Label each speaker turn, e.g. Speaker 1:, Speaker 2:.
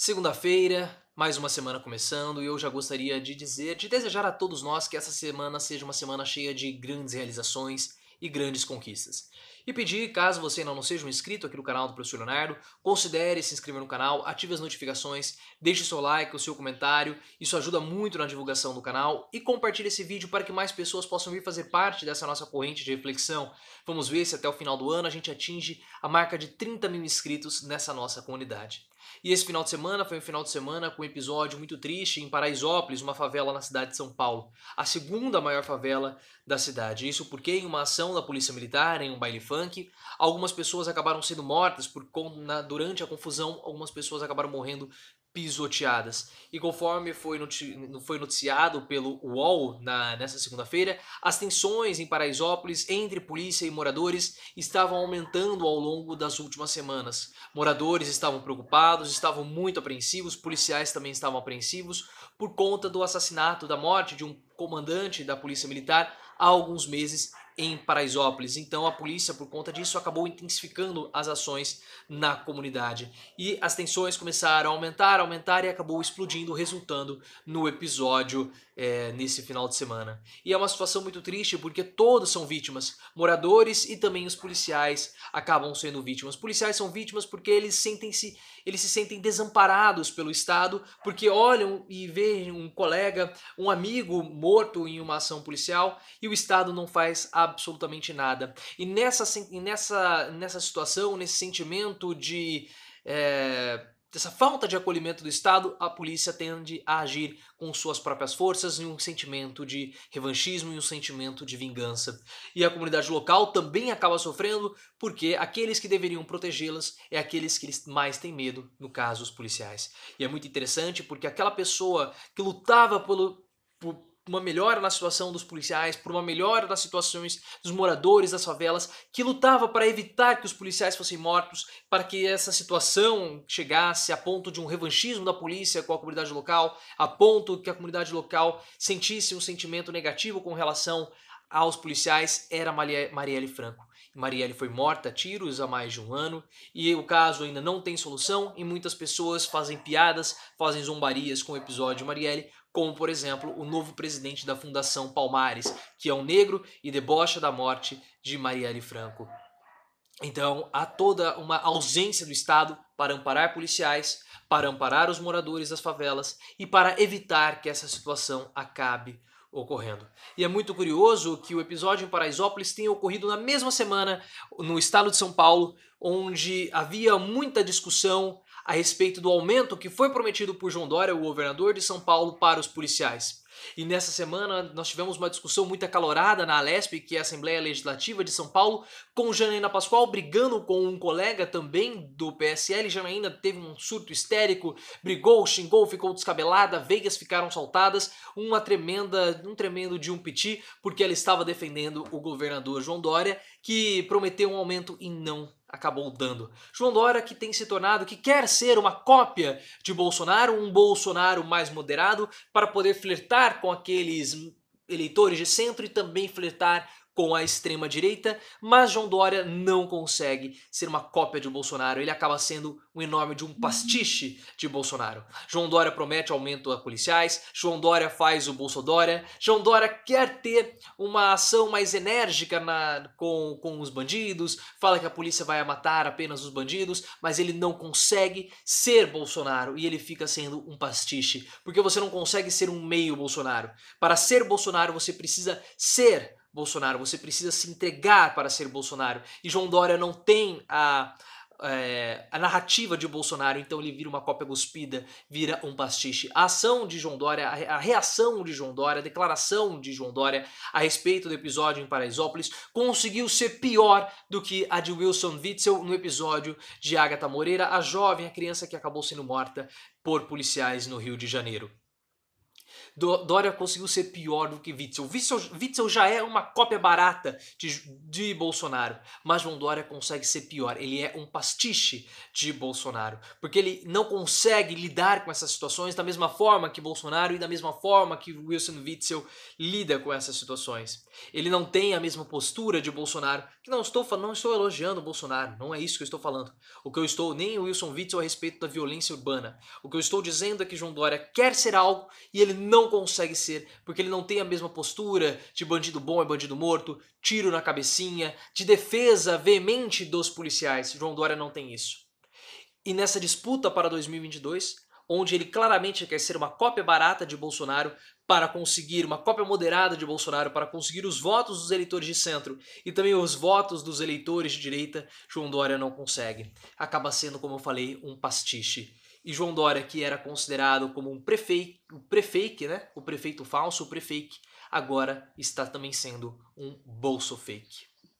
Speaker 1: Segunda-feira, mais uma semana começando e eu já gostaria de dizer, de desejar a todos nós que essa semana seja uma semana cheia de grandes realizações e grandes conquistas. E pedir, caso você ainda não seja um inscrito aqui no canal do Professor Leonardo, considere se inscrever no canal, ative as notificações, deixe o seu like, o seu comentário, isso ajuda muito na divulgação do canal e compartilhe esse vídeo para que mais pessoas possam vir fazer parte dessa nossa corrente de reflexão. Vamos ver se até o final do ano a gente atinge a marca de 30 mil inscritos nessa nossa comunidade. E esse final de semana foi um final de semana com um episódio muito triste em Paraisópolis, uma favela na cidade de São Paulo, a segunda maior favela da cidade. Isso porque, em uma ação da Polícia Militar, em um baile funk, algumas pessoas acabaram sendo mortas por, na, durante a confusão, algumas pessoas acabaram morrendo pisoteadas. E conforme foi, noticiado pelo UOL na, nessa segunda-feira, as tensões em Paraisópolis entre polícia e moradores estavam aumentando ao longo das últimas semanas. Moradores estavam preocupados, estavam muito apreensivos, policiais também estavam apreensivos por conta do assassinato, da morte de um comandante da Polícia Militar há alguns meses em Paraisópolis. Então a polícia, por conta disso, acabou intensificando as ações na comunidade. E as tensões começaram a aumentar, aumentar e acabou explodindo, resultando no episódio é, nesse final de semana. E é uma situação muito triste porque todos são vítimas, moradores e também os policiais acabam sendo vítimas. Policiais são vítimas porque eles sentem-se, eles se sentem desamparados pelo Estado, porque olham e veem um colega, um amigo morto em uma ação policial e o Estado não faz a absolutamente nada. E nessa, nessa, nessa situação, nesse sentimento de. É, dessa falta de acolhimento do Estado, a polícia tende a agir com suas próprias forças em um sentimento de revanchismo e um sentimento de vingança. E a comunidade local também acaba sofrendo porque aqueles que deveriam protegê-las é aqueles que eles mais têm medo, no caso os policiais. E é muito interessante porque aquela pessoa que lutava pelo, uma melhora na situação dos policiais, por uma melhora das situações dos moradores das favelas, que lutava para evitar que os policiais fossem mortos, para que essa situação chegasse a ponto de um revanchismo da polícia com a comunidade local, a ponto que a comunidade local sentisse um sentimento negativo com relação aos policiais, era Marielle Franco. Marielle foi morta a tiros há mais de um ano e o caso ainda não tem solução e muitas pessoas fazem piadas, fazem zombarias com o episódio Marielle como por exemplo o novo presidente da Fundação Palmares, que é um negro e debocha da morte de Marielle Franco. Então há toda uma ausência do Estado para amparar policiais, para amparar os moradores das favelas e para evitar que essa situação acabe ocorrendo. E é muito curioso que o episódio em Paraisópolis tenha ocorrido na mesma semana no estado de São Paulo, onde havia muita discussão a respeito do aumento que foi prometido por João Dória, o governador de São Paulo, para os policiais. E nessa semana nós tivemos uma discussão muito acalorada na Alesp, que é a Assembleia Legislativa de São Paulo, com Janaína Pascoal brigando com um colega também do PSL. Janaína teve um surto histérico, brigou, xingou, ficou descabelada, veias ficaram saltadas, uma tremenda, um tremendo de um piti, porque ela estava defendendo o governador João Dória, que prometeu um aumento e não acabou dando. João Dória que tem se tornado, que quer ser uma cópia de Bolsonaro, um Bolsonaro mais moderado, para poder flertar com aqueles eleitores de centro e também flertar com a extrema-direita, mas João Dória não consegue ser uma cópia de Bolsonaro. Ele acaba sendo um enorme de um uhum. pastiche de Bolsonaro. João Dória promete aumento a policiais, João Dória faz o Dória. João Dória quer ter uma ação mais enérgica na, com, com os bandidos, fala que a polícia vai matar apenas os bandidos, mas ele não consegue ser Bolsonaro e ele fica sendo um pastiche, porque você não consegue ser um meio Bolsonaro. Para ser Bolsonaro, você precisa ser Bolsonaro, você precisa se entregar para ser Bolsonaro. E João Dória não tem a, é, a narrativa de Bolsonaro, então ele vira uma cópia cuspida, vira um pastiche. A ação de João Dória, a reação de João Dória, a declaração de João Dória a respeito do episódio em Paraisópolis conseguiu ser pior do que a de Wilson Witzel no episódio de Agatha Moreira, a jovem, a criança que acabou sendo morta por policiais no Rio de Janeiro. Dória conseguiu ser pior do que Witzel. Witzel, Witzel já é uma cópia barata de, de Bolsonaro, mas João Dória consegue ser pior. Ele é um pastiche de Bolsonaro, porque ele não consegue lidar com essas situações da mesma forma que Bolsonaro e da mesma forma que Wilson Witzel lida com essas situações. Ele não tem a mesma postura de Bolsonaro, que não estou não estou elogiando Bolsonaro, não é isso que eu estou falando. O que eu estou nem o Wilson Witzel a respeito da violência urbana. O que eu estou dizendo é que João Dória quer ser algo e ele não consegue ser, porque ele não tem a mesma postura de bandido bom é bandido morto, tiro na cabecinha, de defesa veemente dos policiais. João Dória não tem isso. E nessa disputa para 2022, onde ele claramente quer ser uma cópia barata de Bolsonaro para conseguir uma cópia moderada de Bolsonaro para conseguir os votos dos eleitores de centro e também os votos dos eleitores de direita, João Dória não consegue. Acaba sendo, como eu falei, um pastiche e João Dória, que era considerado como um prefeito, o prefake, né? O prefeito falso, o prefake, agora está também sendo um bolso fake.